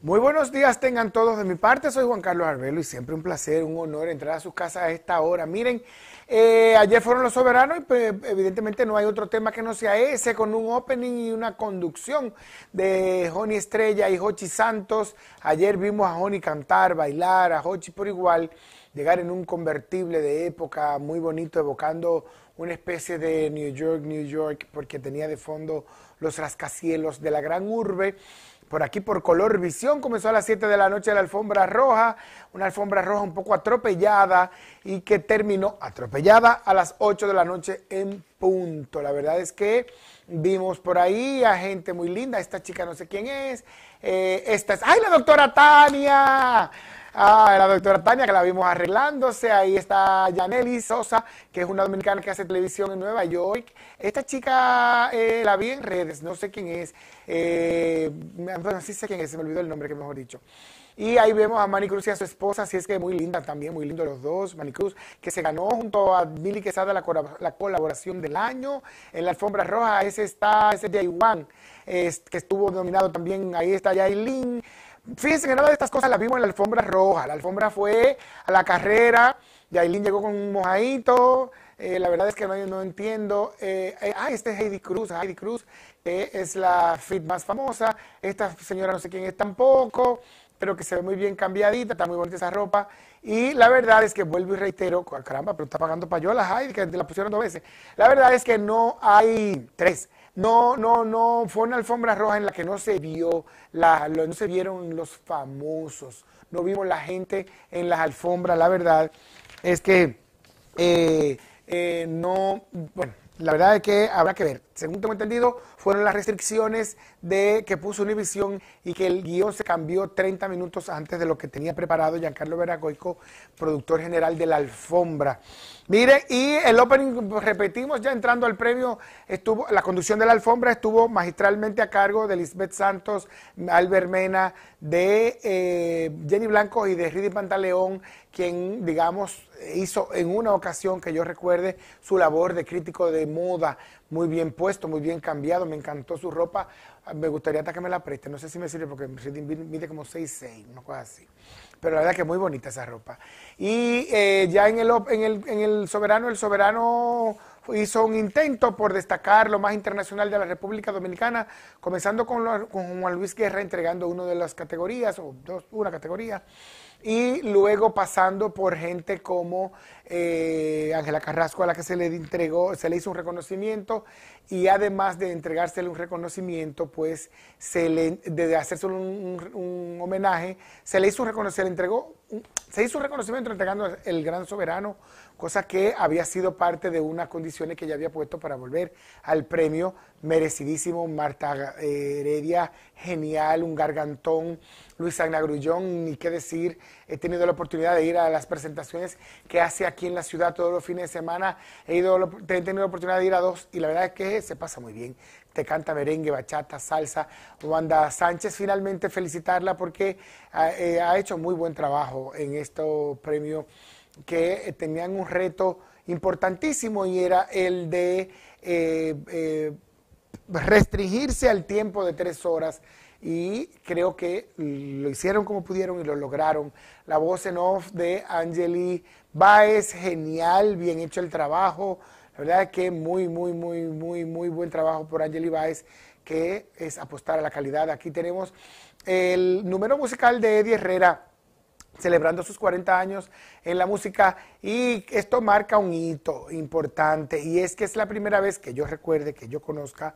Muy buenos días tengan todos de mi parte, soy Juan Carlos Arbelo y siempre un placer, un honor entrar a sus casas a esta hora. Miren, eh, ayer fueron los soberanos y pues, evidentemente no hay otro tema que no sea ese, con un opening y una conducción de Joni Estrella y Jochi Santos. Ayer vimos a Johnny cantar, bailar, a Jochi por igual, llegar en un convertible de época muy bonito, evocando una especie de New York, New York, porque tenía de fondo los rascacielos de la gran urbe por aquí, por color visión, comenzó a las 7 de la noche la alfombra roja, una alfombra roja un poco atropellada y que terminó atropellada a las 8 de la noche en punto. La verdad es que vimos por ahí a gente muy linda, esta chica no sé quién es, eh, esta es, ¡ay, la doctora Tania! Ah, la doctora Tania, que la vimos arreglándose. Ahí está Yaneli Sosa, que es una dominicana que hace televisión en Nueva York. Esta chica eh, la vi en redes, no sé quién es eh, bueno, así sé quién es, se me olvidó el nombre, que mejor dicho. Y ahí vemos a Manicruz y a su esposa, así es que muy linda también, muy lindo los dos. Cruz que se ganó junto a Billy Quesada la, colaboración del año. En la alfombra roja, ese está, ese Jaiwan, que estuvo nominado también, ahí está Yailin. Fíjense que nada de estas cosas las vimos en la alfombra roja. La alfombra fue a la carrera, Yailin llegó con un mojadito, eh, la verdad es que no, entiendo. Eh, eh, ah, este es Heidi Cruz. Heidi Cruz es la fit más famosa. Esta señora no sé quién es tampoco, pero que se ve muy bien cambiadita, está muy bonita esa ropa. Y la verdad es que vuelvo y reitero, ah, caramba, pero está pagando payola Heidi, que la pusieron dos veces. La verdad es que no hay tres. No, no, no, fue una alfombra roja en la que no se vio, la, no se vieron los famosos, no vimos la gente en las alfombras, la verdad es que eh, no, bueno, la verdad es que habrá que ver según tengo entendido, fueron las restricciones de que puso Univisión y que el guión se cambió 30 minutos antes de lo que tenía preparado Giancarlo Veragoico, productor general de La Alfombra. Mire, y el opening, repetimos, ya entrando al premio, estuvo, la conducción de La Alfombra estuvo magistralmente a cargo de Lisbeth Santos, Albert de eh, Jenny Blanco y de Ridi Pantaleón, quien, digamos, hizo en una ocasión que yo recuerde su labor de crítico de moda muy bien puesto muy bien cambiado, me encantó su ropa, ah, me gustaría hasta que me la preste, no sé si me sirve porque mide como 6'6, una cosa así. Pero la verdad que muy bonita esa ropa. Y eh, ya en el, en el, en el Soberano, el Soberano hizo un intento por destacar lo más internacional de la República Dominicana, comenzando con, Juan Luis Guerra entregando una de las categorías, o una categoría, y luego pasando por gente como eh, Ángela Carrasco, a la que se le entregó, se le hizo un reconocimiento, y además de entregársele un reconocimiento, pues se le, de hacerse un, homenaje, se le hizo un reconocimiento, le entregó, se hizo un reconocimiento entregando el gran soberano cosa que había sido parte de unas condiciones que ya había puesto para volver al premio merecidísimo Marta Heredia, genial, un gargantón, Luis Agnagrullón, ni qué decir, he tenido la oportunidad de ir a las presentaciones que hace aquí en la ciudad todos los fines de semana, he, ido, he tenido la oportunidad de ir a dos y la verdad es que se pasa muy bien, te canta merengue, bachata, salsa, Wanda Sánchez, finalmente felicitarla porque ah, eh, ha, hecho muy buen trabajo en estos premios que eh, tenían un reto importantísimo y era el de eh, eh, restringirse al tiempo de tres horas y creo que lo hicieron como pudieron y lo lograron. La voz en off de Angeli Baez, genial, bien hecho el trabajo. La verdad es que muy, muy, muy, muy, muy buen trabajo por Angeli Baez, que es apostar a la calidad. Aquí tenemos el número musical de Eddie Herrera celebrando sus 40 años en la música y esto marca un hito importante y es que es la primera vez que yo recuerde, que yo conozca,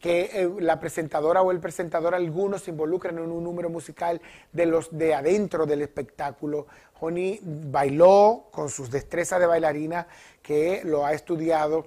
que eh, la presentadora o el presentador algunos se involucran en un número musical de los de adentro del espectáculo. Joni bailó con sus destrezas de bailarina que lo ha estudiado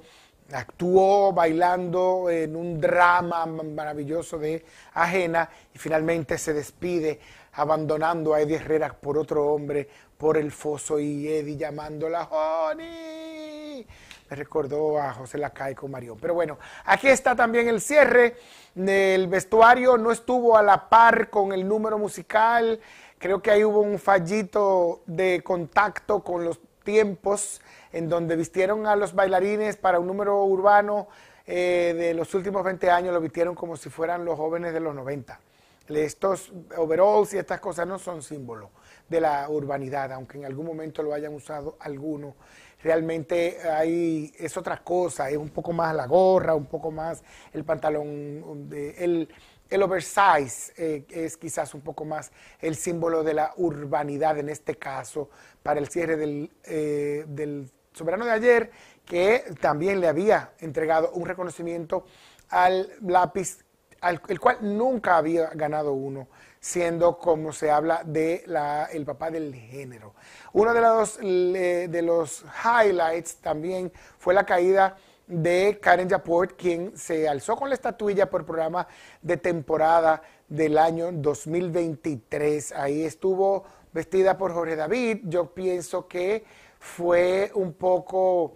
actuó bailando en un drama maravilloso de Ajena y finalmente se despide abandonando a Eddie Herrera por otro hombre, por el foso y Eddie llamándola Honey. Me recordó a José Lacay con Marión. Pero bueno, aquí está también el cierre. del vestuario no estuvo a la par con el número musical. Creo que ahí hubo un fallito de contacto con los tiempos en donde vistieron a los bailarines para un número urbano eh, de los últimos 20 años, lo vistieron como si fueran los jóvenes de los 90. Estos overalls y estas cosas no son símbolo de la urbanidad, aunque en algún momento lo hayan usado algunos. Realmente hay, es otra cosa, es un poco más la gorra, un poco más el pantalón, um, de, el, oversize eh, es quizás un poco más el símbolo de la urbanidad en este caso para el cierre del eh, soberano de ayer, que también le había entregado un reconocimiento al lápiz el cual nunca había ganado uno, siendo como se habla de la, el papá del género. Uno de los, de los highlights también fue la caída de Karen Japort, quien se alzó con la estatuilla por programa de temporada del año 2023. Ahí estuvo vestida por Jorge David. Yo pienso que fue un poco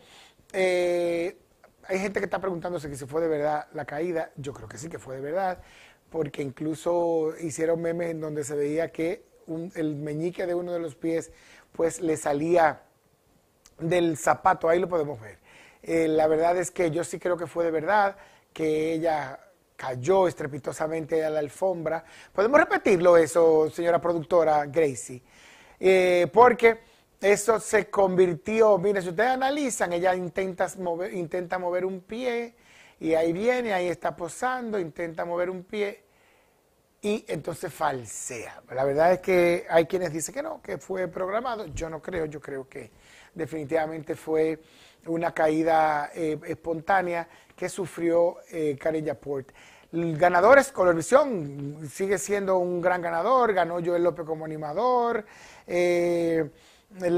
eh, hay gente que está preguntándose que si fue de verdad la caída. Yo creo que sí que fue de verdad, porque incluso hicieron memes en donde se veía que el meñique de uno de los pies pues le salía del zapato, ahí lo podemos ver. Eh, la verdad es que yo sí creo que fue de verdad que ella cayó estrepitosamente a la alfombra. Podemos repetirlo eso, señora productora Gracie, eh, porque eso se convirtió, mire, si ustedes analizan, ella intenta mover, intenta mover un pie y ahí viene, ahí está posando, intenta mover un pie y entonces falsea. La verdad es que hay quienes dicen que no, que fue programado. Yo no creo, yo creo que definitivamente fue una caída eh, espontánea que sufrió eh, Karen Yaport. El ganador es Colorvisión, sigue siendo un gran ganador, ganó Joel López como animador. Eh,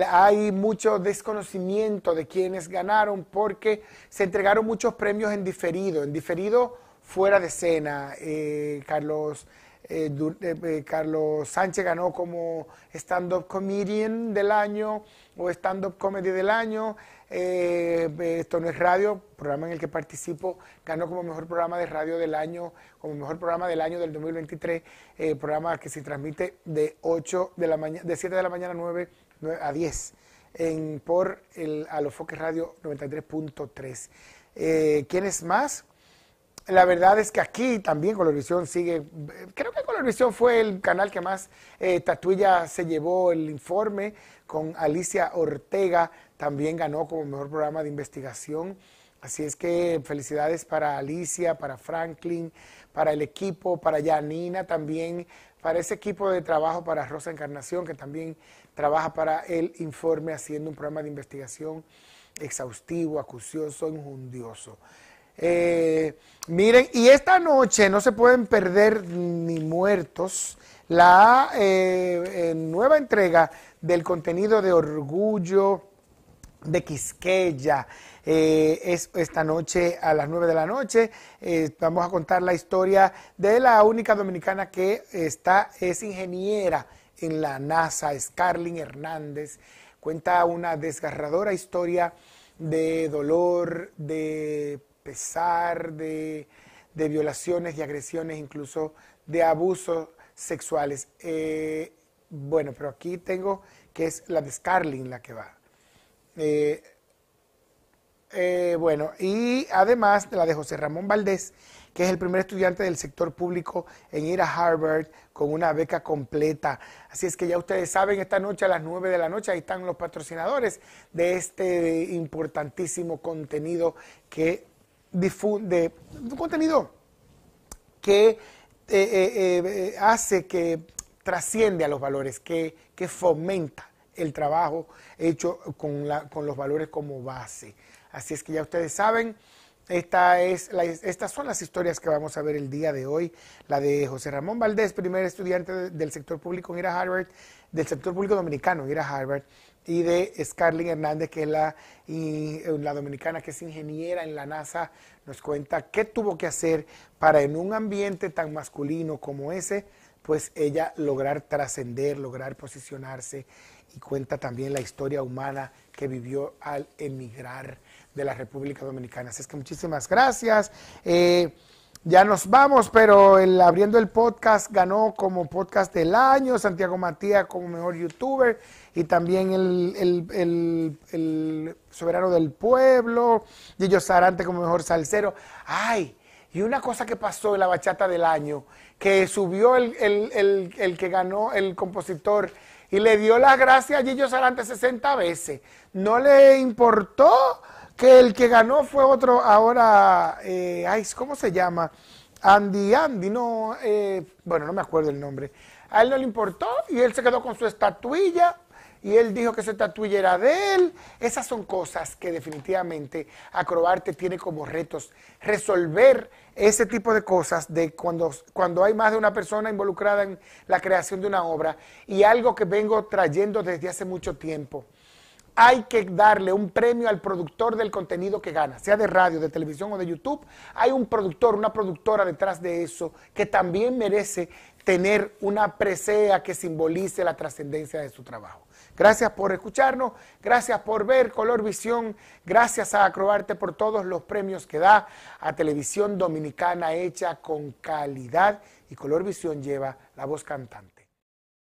hay mucho desconocimiento de quienes ganaron porque se entregaron muchos premios en diferido, en diferido fuera de escena. Eh, Carlos, eh, eh, Carlos Sánchez ganó como stand-up comedian del año o stand-up comedy del año. Eh, esto no es radio, programa en el que participo, ganó como mejor programa de radio del año, como mejor programa del año del 2023, eh, programa que se transmite de 8 de la mañana, de 7 de la mañana a 9, a 10 en, por el Alofoque Radio 93.3. ¿Quién es más? la verdad es que aquí también Colorvisión sigue, creo que Colorvisión fue el canal que más Tatuya eh, tatuilla se llevó el informe con Alicia Ortega, también ganó como mejor programa de investigación. Así es que felicidades para Alicia, para Franklin, para el equipo, para Janina también, para ese equipo de trabajo, para Rosa Encarnación, que también trabaja para el informe haciendo un programa de investigación exhaustivo, acucioso, injundioso. Eh, miren, y esta noche no se pueden perder ni muertos la eh, nueva entrega del contenido de Orgullo de Quisqueya. Eh, es esta noche a las 9 de la noche. vamos a contar la historia de la única dominicana que está, es ingeniera en la NASA, Carlin Hernández. Cuenta una desgarradora historia de dolor, de pesar de, violaciones y agresiones, incluso de abusos sexuales. Eh, bueno, pero aquí tengo que es la de Scarling la que va. Eh, eh, bueno, y además de la de José Ramón Valdés, que es el primer estudiante del sector público en ir a Harvard con una beca completa. Así es que ya ustedes saben, esta noche a las 9 de la noche ahí están los patrocinadores de este importantísimo contenido que difunde un contenido que eh, eh, eh, hace que trasciende a los valores, que, que fomenta el trabajo hecho con, la, con, los valores como base. Así es que ya ustedes saben, esta es estas son las historias que vamos a ver el día de hoy. La de José Ramón Valdés, primer estudiante del sector público en a Harvard, del sector público dominicano, ir a Harvard, y de Scarlett Hernández, que es eh, la, dominicana que es ingeniera en la NASA, nos cuenta qué tuvo que hacer para en un ambiente tan masculino como ese, pues ella lograr trascender, lograr posicionarse y cuenta también la historia humana que vivió al emigrar de la República Dominicana. Así es que muchísimas gracias. Eh, ya nos vamos, pero el abriendo el podcast ganó como podcast del año, Santiago Matías como mejor youtuber y también el, soberano del pueblo, Gillo Sarante como mejor salsero. Ay, y una cosa que pasó en la bachata del año, que subió el, que ganó el compositor y le dio las gracias a Gillo Sarante 60 veces. No le importó que el que ganó fue otro ahora, eh, ¿cómo se llama? Andy, Andy, no, eh, bueno, no me acuerdo el nombre. A él no le importó y él se quedó con su estatuilla y él dijo que esa estatuilla era de él. Esas son cosas que definitivamente Acroarte tiene como retos. Resolver ese tipo de cosas de cuando, cuando hay más de una persona involucrada en la creación de una obra y algo que vengo trayendo desde hace mucho tiempo hay que darle un premio al productor del contenido que gana, sea de radio, de televisión o de YouTube. Hay un productor, una productora detrás de eso que también merece tener una presea que simbolice la trascendencia de su trabajo. Gracias por escucharnos, gracias por ver Color Visión, gracias a Acroarte por todos los premios que da a Televisión Dominicana hecha con calidad y Color Visión lleva la voz cantante.